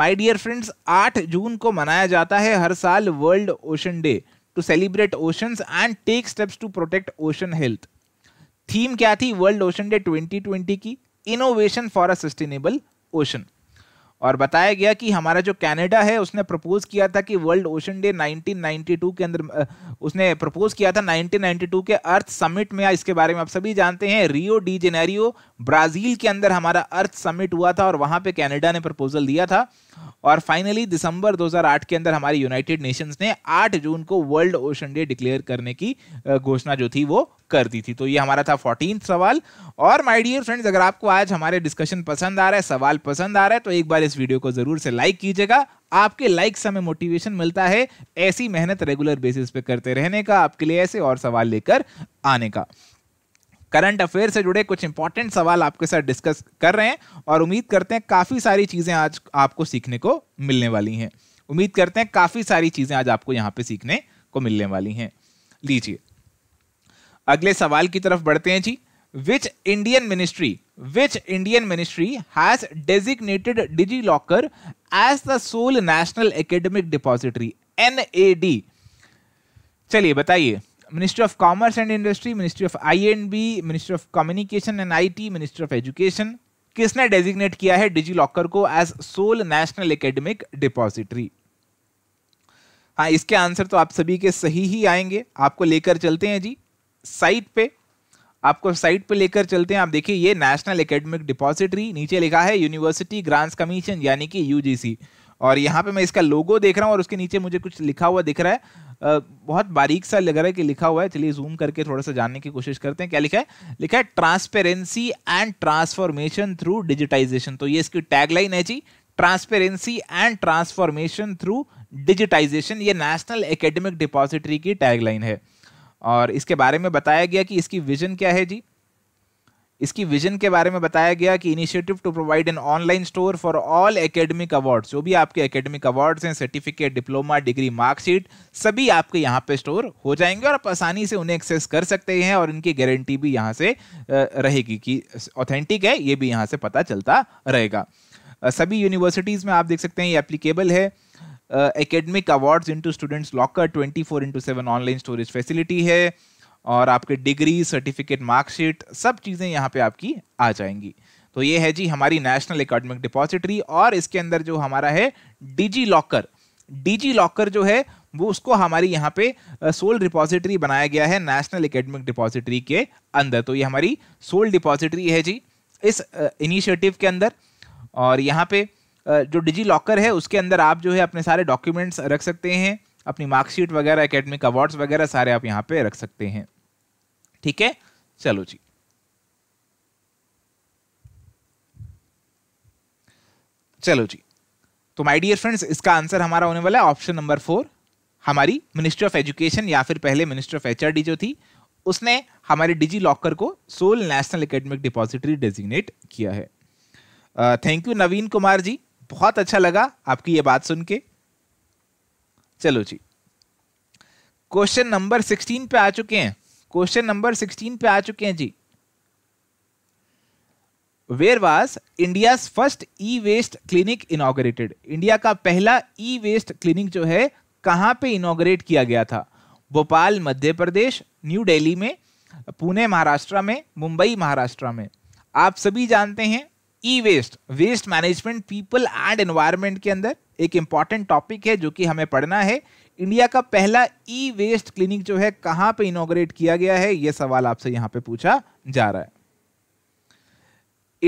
my dear friends 8 June को मनाया जाता है हर साल world ocean day to celebrate oceans and take steps to protect ocean health theme क्या थी वर्ल्ड ओशन डे 2020 की innovation for a sustainable ocean और बताया गया कि हमारा जो कनाडा है उसने प्रपोज किया था कि वर्ल्ड ओशन डे 1992 के अंदर उसने प्रपोज किया था 1992 के अर्थ समिट में इसके बारे में आप सभी जानते हैं रियो डी जेनेरियो ब्राज़ील के अंदर हमारा अर्थ समिट हुआ था और वहां पे कनाडा ने प्रपोजल दिया था और फाइनली दिसंबर 2008 के अंदर हमारी यूनाइटेड नेशंस ने 8 जून को वर्ल्ड ओशन डे डिक्लेयर करने की घोषणा जो थी वो कर दी थी तो ये हमारा था फोर्टीन सवाल और माय डियर फ्रेंड्स अगर आपको आज हमारे डिस्कशन पसंद आ रहा है सवाल पसंद आ रहा है तो एक बार इस वीडियो को जरूर से लाइक कीजिएगा आपके लाइक से हमें मोटिवेशन मिलता है ऐसी मेहनत रेगुलर बेसिस पे करते रहने का आपके लिए ऐसे और सवाल लेकर आने का करंट अफेयर से जुड़े कुछ इंपॉर्टेंट सवाल आपके साथ डिस्कस कर रहे हैं और उम्मीद करते हैं काफ़ी सारी चीज़ें आज आपको सीखने को मिलने वाली हैं उम्मीद करते हैं काफ़ी सारी चीज़ें आज आपको यहाँ पे सीखने को मिलने वाली हैं लीजिए अगले सवाल की तरफ बढ़ते हैं जी which Indian ministry which Indian ministry has designated DigiLocker as the sole national academic depository N चलिए बताइए ministry of commerce and industry ministry of I and B ministry of communication and I T ministry of education किसने designate किया है DigiLocker को as sole national academic depository हाँ इसके answer तो आप सभी के सही ही आएंगे आपको लेकर चलते हैं जी साइट पे आपको साइट पे लेकर चलते हैं आप देखिए ये नेशनल एकेडमिक डिपॉजिटरी नीचे लिखा है यूनिवर्सिटी ग्रांट्स कमीशन यानी कि यूजीसी और यहाँ पे मैं इसका लोगो देख रहा हूँ और उसके नीचे मुझे कुछ लिखा हुआ दिख रहा है बहुत बारीक सा लग रहा है कि लिखा हुआ है चलिए जूम करके थोड़ा सा जानने की कोशिश करते हैं क्या लिखा है लिखा है transparency and transformation through digitisation तो ये इसकी टैगलाइन है जी transparency and transformation through digitisation ये नेशनल एकेडमिक डिपॉजिटरी की टैगलाइन है और इसके बारे में बताया गया कि इसकी विजन क्या है जी इसकी विजन के बारे में बताया गया कि initiative to provide an online store for all academic awards जो भी आपके एकेडमिक अवार्ड्स हैं सर्टिफिकेट डिप्लोमा डिग्री मार्कशीट सभी आपके यहाँ पे स्टोर हो जाएंगे और आप आसानी से उन्हें एक्सेस कर सकते हैं और इनकी गारंटी भी यहाँ से रहेगी कि ऑथेंटिक है ये भी यहाँ से पता चलता रहेगा सभी यूनिवर्सिटीज़ में आप देख सकते हैं ये एप्लीकेबल है academic awards into students locker twenty four into seven online storage facility है और आपके डिग्री सर्टिफिकेट मार्कशीट सब चीज़ें यहाँ पे आपकी आ जाएंगी तो ये है जी हमारी नेशनल एकेडमिक डिपॉजिटरी और इसके अंदर जो हमारा है डिजी लॉकर डिजी लॉकर जो है वो उसको हमारी यहाँ पे सोल डिपॉजिटरी बनाया गया है नेशनल एकेडमिक डिपॉजिटरी के अंदर तो ये हमारी सोल डिपॉजिटरी है जी इस इनिशिएटिव के अंदर और यहाँ पे जो डिजी लॉकर है उसके अंदर आप जो है अपने सारे डॉक्यूमेंट्स रख सकते हैं अपनी मार्कशीट वगैरह एकेडमिक अवार्ड्स वगैरह सारे आप यहाँ पे रख सकते हैं ठीक है चलो जी चलो जी तो माय डियर फ्रेंड्स इसका आंसर हमारा होने वाला है ऑप्शन नंबर फोर हमारी मिनिस्ट्री ऑफ एजुकेशन या फिर पहले मिनिस्ट्री ऑफ एचआरडी जो थी उसने हमारे डिजी लॉकर को sole national academic depository designate किया है थैंक यू नवीन कुमार जी बहुत अच्छा लगा आपकी ये बात सुन के चलो जी क्वेश्चन नंबर सिक्सटीन पे आ चुके हैं क्वेश्चन नंबर सिक्सटीन पे आ चुके हैं जी where was India first e waste clinic inaugurated India का पहला ई वेस्ट क्लिनिक जो है कहां पे इनोग्रेट किया गया था भोपाल मध्य प्रदेश न्यू दिल्ली में पुणे महाराष्ट्र में मुंबई महाराष्ट्र में आप सभी जानते हैं e waste waste management people and environment के अंदर एक इम्पॉर्टेंट टॉपिक है जो कि हमें पढ़ना है इंडिया का पहला ई वेस्ट क्लिनिक जो है कहाँ पे इनोग्रेट किया गया है ये सवाल आपसे यहाँ पे पूछा जा रहा है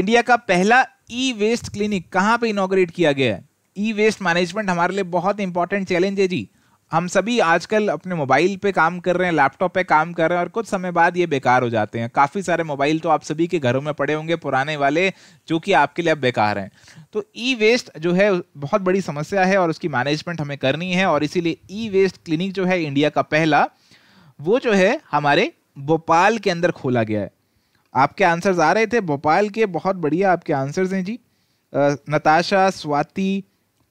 इंडिया का पहला ई वेस्ट क्लिनिक कहाँ पे इनोग्रेट किया गया है ई वेस्ट मैनेजमेंट हमारे लिए बहुत इंपॉर्टेंट चैलेंज है जी हम सभी आजकल अपने मोबाइल पे काम कर रहे हैं लैपटॉप पे काम कर रहे हैं और कुछ समय बाद ये बेकार हो जाते हैं काफ़ी सारे मोबाइल तो आप सभी के घरों में पड़े होंगे पुराने वाले जो कि आपके लिए अब बेकार हैं तो ई वेस्ट जो है बहुत बड़ी समस्या है और उसकी मैनेजमेंट हमें करनी है और इसीलिए ई वेस्ट क्लिनिक जो है इंडिया का पहला वो जो है हमारे भोपाल के अंदर खोला गया है आपके आंसर्स आ रहे थे भोपाल के बहुत बढ़िया आपके आंसर्स हैं जी नताशा स्वाति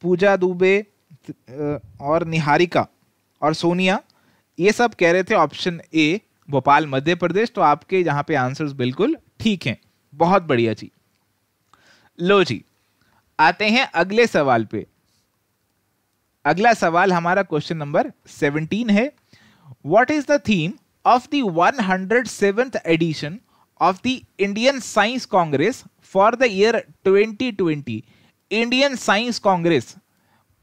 पूजा दुबे और निहारिका और सोनिया ये सब कह रहे थे ऑप्शन ए भोपाल मध्य प्रदेश तो आपके यहाँ पे आंसर्स बिल्कुल ठीक हैं बहुत बढ़िया जी लो जी आते हैं अगले सवाल पे अगला सवाल हमारा क्वेश्चन नंबर 17 है what is the theme of the 107th edition of the Indian science congress for the year 2020 Indian science congress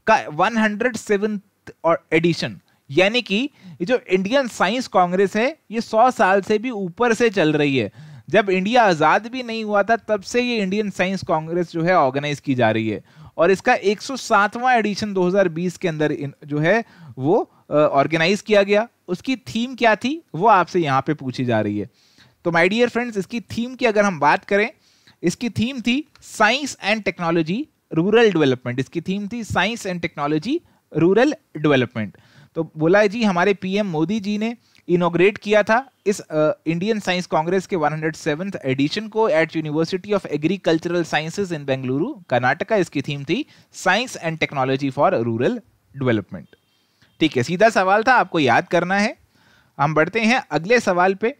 का वन हंड्रेड और एडिशन यानी कि ये जो इंडियन साइंस कांग्रेस है ये सौ साल से भी ऊपर से चल रही है जब इंडिया आज़ाद भी नहीं हुआ था तब से ये इंडियन साइंस कांग्रेस जो है ऑर्गेनाइज की जा रही है और इसका 107वां एडिशन 2020 के अंदर जो है वो ऑर्गेनाइज किया गया उसकी थीम क्या थी वो आपसे यहाँ पे पूछी जा रही है तो माय डियर फ्रेंड्स इसकी थीम की अगर हम बात करें इसकी थीम थी science and technology rural development इसकी थीम थी science and technology rural development तो बोला जी हमारे पीएम मोदी जी ने इनोग्रेट किया था इस इंडियन साइंस कांग्रेस के 107th एडिशन को at university of agricultural sciences in Bengaluru Karnataka इसकी थीम थी science and technology for rural development ठीक है सीधा सवाल था आपको याद करना है हम बढ़ते हैं अगले सवाल पे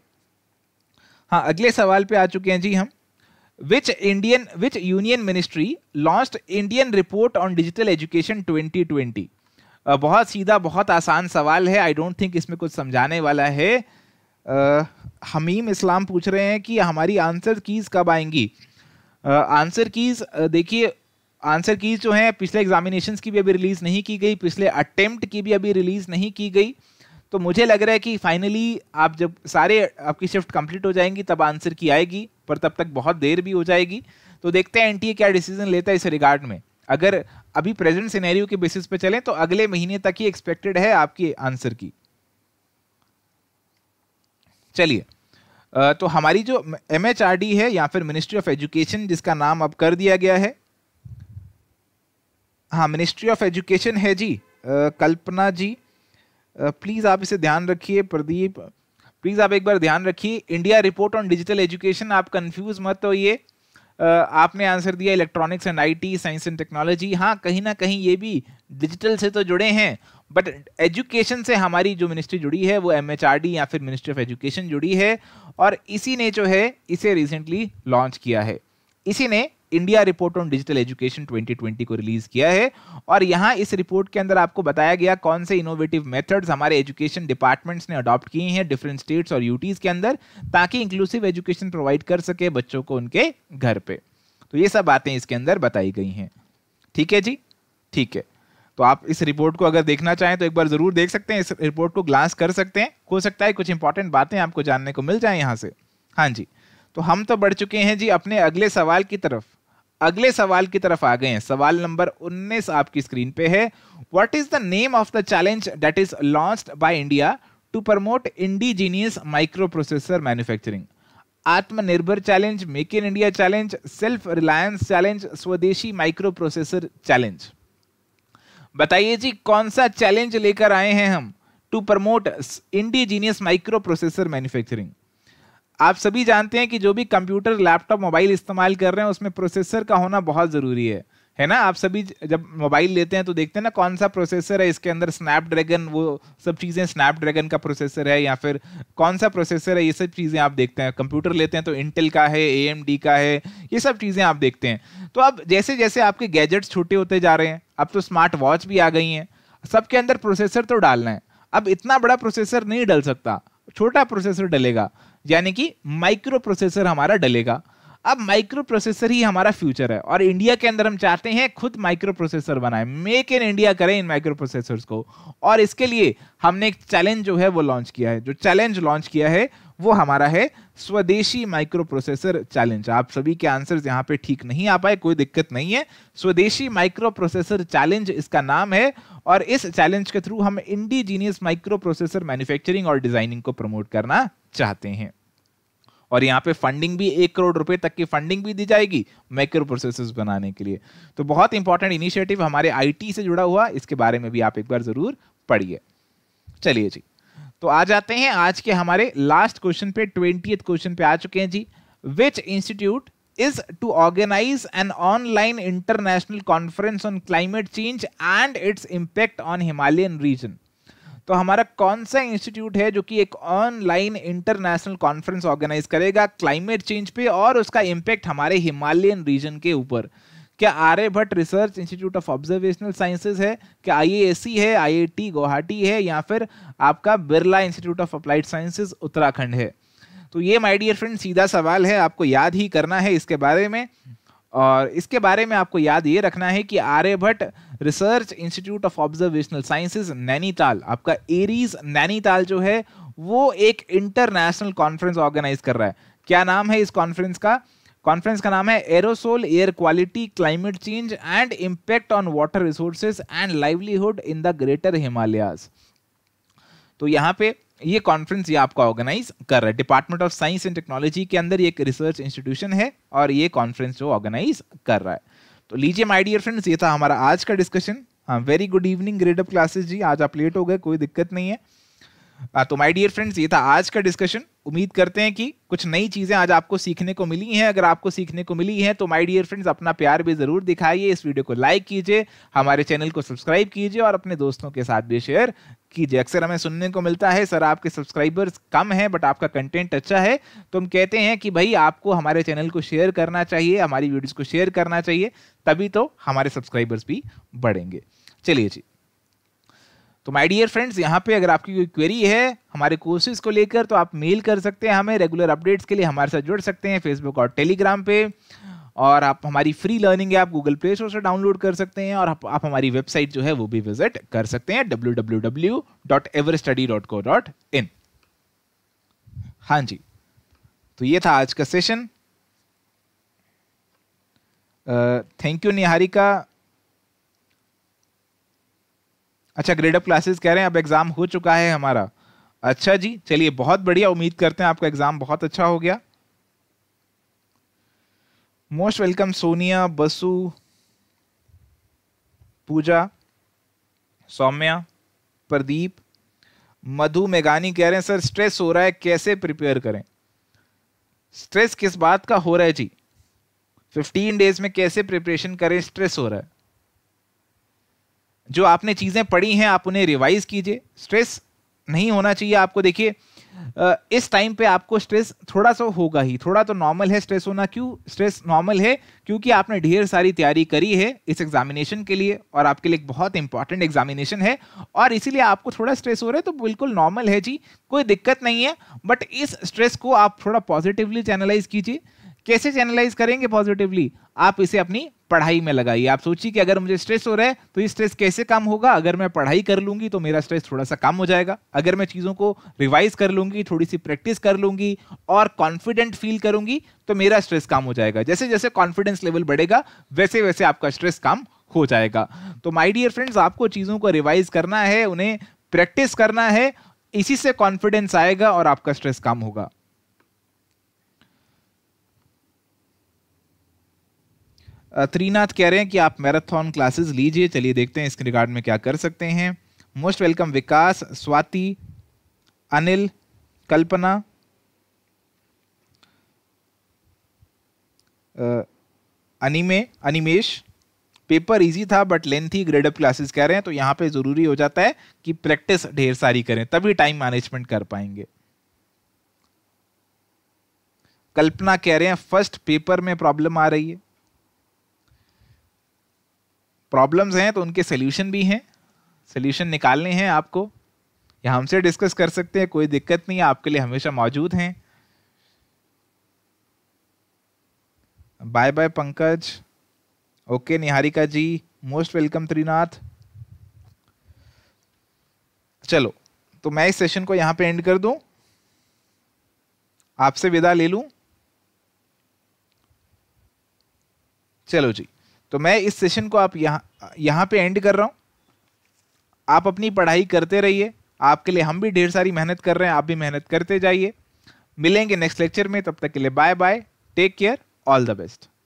हाँ अगले सवाल पे आ चुके हैं जी हम which indian which union ministry launched indian report on digital education 2020 uh, बहुत सीधा बहुत आसान सवाल है आई डोंट थिंक इसमें कुछ समझाने वाला है uh, हमीम इस्लाम पूछ रहे हैं कि हमारी आंसर कीज़ कब आएंगी आंसर uh, कीज़ uh, देखिए आंसर कीज़ जो हैं पिछले एग्जामिनेशन की भी अभी रिलीज़ नहीं की गई पिछले अटेम्प्ट की भी अभी रिलीज़ नहीं की गई तो मुझे लग रहा है कि फाइनली आप जब सारे आपकी शिफ्ट कंप्लीट हो जाएंगी तब आंसर की आएगी पर तब तक बहुत देर भी हो जाएगी तो देखते हैं एनटीए क्या डिसीजन लेता है इस रिगार्ड में अगर अभी प्रेजेंट सिनेरियो के बेसिस पे चलें तो अगले महीने तक ही एक्सपेक्टेड है आपकी आंसर की चलिए तो हमारी जो एम है या फिर मिनिस्ट्री ऑफ एजुकेशन जिसका नाम अब कर दिया गया है हाँ मिनिस्ट्री ऑफ एजुकेशन है जी कल्पना जी प्लीज़ आप इसे ध्यान रखिए प्रदीप प्लीज आप एक बार ध्यान रखिए India report on digital education आप कंफ्यूज मत ये आपने आंसर दिया electronics and IT science and technology हाँ कहीं ना कहीं ये भी डिजिटल से तो जुड़े हैं बट एजुकेशन से हमारी जो मिनिस्ट्री जुड़ी है वो एम या फिर मिनिस्ट्री ऑफ एजुकेशन जुड़ी है और इसी ने जो है इसे रिसेंटली लॉन्च किया है इसी ने India report on digital education 2020 को रिलीज किया है और यहाँ इस रिपोर्ट के अंदर आपको बताया गया कौन से इनोवेटिव मेथड्स हमारे एजुकेशन डिपार्टमेंट्स ने अडॉप्ट किए हैं डिफरेंट स्टेट्स और यूटीज के अंदर ताकि इंक्लूसिव एजुकेशन प्रोवाइड कर सके बच्चों को उनके घर पे तो ये सब बातें इसके अंदर बताई गई हैं ठीक है जी ठीक है तो आप इस रिपोर्ट को अगर देखना चाहें तो एक बार जरूर देख सकते हैं इस रिपोर्ट को ग्लांस कर सकते हैं हो सकता है कुछ इंपॉर्टेंट बातें आपको जानने को मिल जाए यहाँ से हाँ जी तो हम तो बढ़ चुके हैं जी अपने अगले सवाल की तरफ अगले सवाल की तरफ आ गए हैं सवाल नंबर 19 आपकी स्क्रीन पे है what is the name of the challenge that is launch by India to promote indigenous micro processor manufacturing आत्मनिर्भर challenge make in India challenge self reliance challenge स्वदेशी माइक्रो प्रोसेसर चैलेंज बताइए जी कौन सा challenge लेकर आए हैं हम to promote indigenous micro processor manufacturing आप सभी जानते हैं कि जो भी कंप्यूटर लैपटॉप मोबाइल इस्तेमाल कर रहे हैं उसमें प्रोसेसर का होना बहुत ज़रूरी है है ना आप सभी जब मोबाइल लेते हैं तो देखते हैं ना कौन सा प्रोसेसर है इसके अंदर स्नैपड्रैगन वो सब चीज़ें स्नैपड्रैगन का प्रोसेसर है या फिर कौन सा प्रोसेसर है ये सब चीज़ें आप देखते हैं कंप्यूटर लेते हैं तो इंटेल का है ए का है ये सब चीज़ें आप देखते हैं तो अब जैसे जैसे आपके गैजेट्स छोटे होते जा रहे हैं अब तो स्मार्ट वॉच भी आ गई हैं सबके अंदर प्रोसेसर तो डालना है अब इतना बड़ा प्रोसेसर नहीं डल सकता छोटा प्रोसेसर डलेगा यानी कि माइक्रो प्रोसेसर हमारा डलेगा अब माइक्रो प्रोसेसर ही हमारा फ्यूचर है और इंडिया के अंदर हम चाहते हैं खुद माइक्रो प्रोसेसर बनाए मेक इन इंडिया करें इन माइक्रो प्रोसेसर को और इसके लिए हमने एक चैलेंज जो है वो लॉन्च किया है जो चैलेंज लॉन्च किया है वो हमारा है स्वदेशी माइक्रो प्रोसेसर चैलेंज आप सभी के आंसर्स यहाँ पे ठीक नहीं आ पाए कोई दिक्कत नहीं है स्वदेशी माइक्रो प्रोसेसर चैलेंज इसका नाम है और इस चैलेंज के थ्रू हम इंडिजीनियस माइक्रो प्रोसेसर मैन्युफैक्चरिंग और डिजाइनिंग को प्रमोट करना चाहते हैं और यहाँ पे फंडिंग भी एक करोड़ रुपए तक की फंडिंग भी दी जाएगी माइक्रो प्रोसेसर्स बनाने के लिए तो बहुत इंपॉर्टेंट इनिशिएटिव हमारे आईटी से जुड़ा हुआ इसके बारे में भी आप एक बार जरूर पढ़िए चलिए जी तो आ जाते हैं आज के हमारे लास्ट क्वेश्चन पे ट्वेंटी क्वेश्चन पे आ चुके हैं जी which institute is to organize an online international conference on climate change and its impact on Himalayan region तो हमारा कौन सा इंस्टीट्यूट है जो कि एक ऑनलाइन इंटरनेशनल कॉन्फ्रेंस ऑर्गेनाइज करेगा क्लाइमेट चेंज पे और उसका इम्पैक्ट हमारे हिमालयन रीजन के ऊपर क्या Aryabhatta research institute of observational sciences है क्या आईएएससी है आईआईटी गुवाहाटी है या फिर आपका Birla institute of applied sciences Uttarakhand है तो ये माय डियर फ्रेंड सीधा सवाल है आपको याद ही करना है इसके बारे में और इसके बारे में आपको याद ये रखना है कि Aryabhatta research institute of observational sciences Nainital आपका एरीज नैनीताल जो है वो एक इंटरनेशनल कॉन्फ्रेंस ऑर्गेनाइज कर रहा है क्या नाम है इस कॉन्फ्रेंस का कॉन्फ्रेंस का नाम है aerosol air quality climate change and impact on water resources and livelihood in the greater Himalayas तो यहाँ पे ये कॉन्फ्रेंस ये आपका ऑर्गेनाइज कर रहा है department of science and technology के अंदर एक रिसर्च इंस्टीट्यूशन है और ये कॉन्फ्रेंस जो ऑर्गेनाइज कर रहा है तो लीजिए माय डियर फ्रेंड्स ये था हमारा आज का डिस्कशन हाँ very good evening Gradeup classes classes जी आज आप लेट हो गए कोई दिक्कत नहीं है तो माय डियर फ्रेंड्स ये था आज का डिस्कशन उम्मीद करते हैं कि कुछ नई चीज़ें आज आपको सीखने को मिली हैं अगर आपको सीखने को मिली हैं तो माय डियर फ्रेंड्स अपना प्यार भी ज़रूर दिखाइए इस वीडियो को लाइक कीजिए हमारे चैनल को सब्सक्राइब कीजिए और अपने दोस्तों के साथ भी शेयर कीजिए अक्सर हमें सुनने को मिलता है सर आपके सब्सक्राइबर्स कम हैं बट आपका कंटेंट अच्छा है तो हम कहते हैं कि भाई आपको हमारे चैनल को शेयर करना चाहिए हमारी वीडियोज़ को शेयर करना चाहिए तभी तो हमारे सब्सक्राइबर्स भी बढ़ेंगे चलिए जी तो माय डियर फ्रेंड्स यहाँ पे अगर आपकी कोई क्वेरी है हमारे कोर्सेज को लेकर तो आप मेल कर सकते हैं हमें रेगुलर अपडेट्स के लिए हमारे साथ जुड़ सकते हैं फेसबुक और टेलीग्राम पे और आप हमारी free learning app Google Play Store से डाउनलोड कर सकते हैं और आप, आप हमारी वेबसाइट जो है वो भी विजिट कर सकते हैं इन हाँ जी तो ये था आज का सेशन थैंक यू निहारिका अच्छा ग्रेड अप क्लासेस कह रहे हैं अब एग्जाम हो चुका है हमारा अच्छा जी चलिए बहुत बढ़िया उम्मीद करते हैं आपका एग्जाम बहुत अच्छा हो गया मोस्ट वेलकम सोनिया बसु पूजा सौम्या प्रदीप मधु मेघानी कह रहे हैं सर स्ट्रेस हो रहा है कैसे प्रिपेयर करें स्ट्रेस किस बात का हो रहा है जी 15 डेज में कैसे प्रिपरेशन करें स्ट्रेस हो रहा है जो आपने चीज़ें पढ़ी हैं आप उन्हें रिवाइज कीजिए स्ट्रेस नहीं होना चाहिए आपको देखिए इस टाइम पे आपको स्ट्रेस थोड़ा सा होगा ही थोड़ा तो नॉर्मल है स्ट्रेस होना क्यों स्ट्रेस नॉर्मल है क्योंकि आपने ढेर सारी तैयारी करी है इस एग्जामिनेशन के लिए और आपके लिए एक बहुत इंपॉर्टेंट एग्जामिनेशन है और इसीलिए आपको थोड़ा स्ट्रेस हो रहा है तो बिल्कुल नॉर्मल है जी कोई दिक्कत नहीं है बट इस स्ट्रेस को आप थोड़ा पॉजिटिवली चैनलाइज कीजिए कैसे चैनलाइज करेंगे पॉजिटिवली आप इसे अपनी पढ़ाई में लगाइए आप सोचिए कि अगर मुझे स्ट्रेस हो रहा है तो ये स्ट्रेस कैसे कम होगा अगर मैं पढ़ाई कर लूंगी तो मेरा स्ट्रेस थोड़ा सा कम हो जाएगा अगर मैं चीज़ों को रिवाइज कर लूंगी थोड़ी सी प्रैक्टिस कर लूंगी और कॉन्फिडेंट फील करूंगी तो मेरा स्ट्रेस कम हो जाएगा जैसे जैसे कॉन्फिडेंस लेवल बढ़ेगा वैसे वैसे आपका स्ट्रेस कम हो जाएगा तो माई डियर फ्रेंड्स आपको चीज़ों को रिवाइज करना है उन्हें प्रैक्टिस करना है इसी से कॉन्फिडेंस आएगा और आपका स्ट्रेस कम होगा त्रीनाथ कह रहे हैं कि आप मैराथन क्लासेस लीजिए चलिए देखते हैं इसके रिगार्ड में क्या कर सकते हैं मोस्ट वेलकम विकास स्वाति अनिल कल्पना अनिमे अनिमेश पेपर इजी था but lengthy Gradeup classes कह रहे हैं तो यहाँ पे ज़रूरी हो जाता है कि प्रैक्टिस ढेर सारी करें तभी टाइम मैनेजमेंट कर पाएंगे कल्पना कह रहे हैं फर्स्ट पेपर में प्रॉब्लम आ रही है प्रॉब्लम्स हैं तो उनके सोल्यूशन भी हैं सोल्यूशन निकालने हैं आपको या हमसे डिस्कस कर सकते हैं कोई दिक्कत नहीं आपके लिए हमेशा मौजूद हैं bye bye Pankaj okay Niharika ji most welcome Trinath चलो तो मैं इस सेशन को यहाँ पे एंड कर दूँ आपसे विदा ले लूँ चलो जी तो मैं इस सेशन को आप यहाँ यहाँ पे एंड कर रहा हूँ आप अपनी पढ़ाई करते रहिए आपके लिए हम भी ढेर सारी मेहनत कर रहे हैं आप भी मेहनत करते जाइए मिलेंगे नेक्स्ट लेक्चर में तब तक के लिए bye bye take care all the best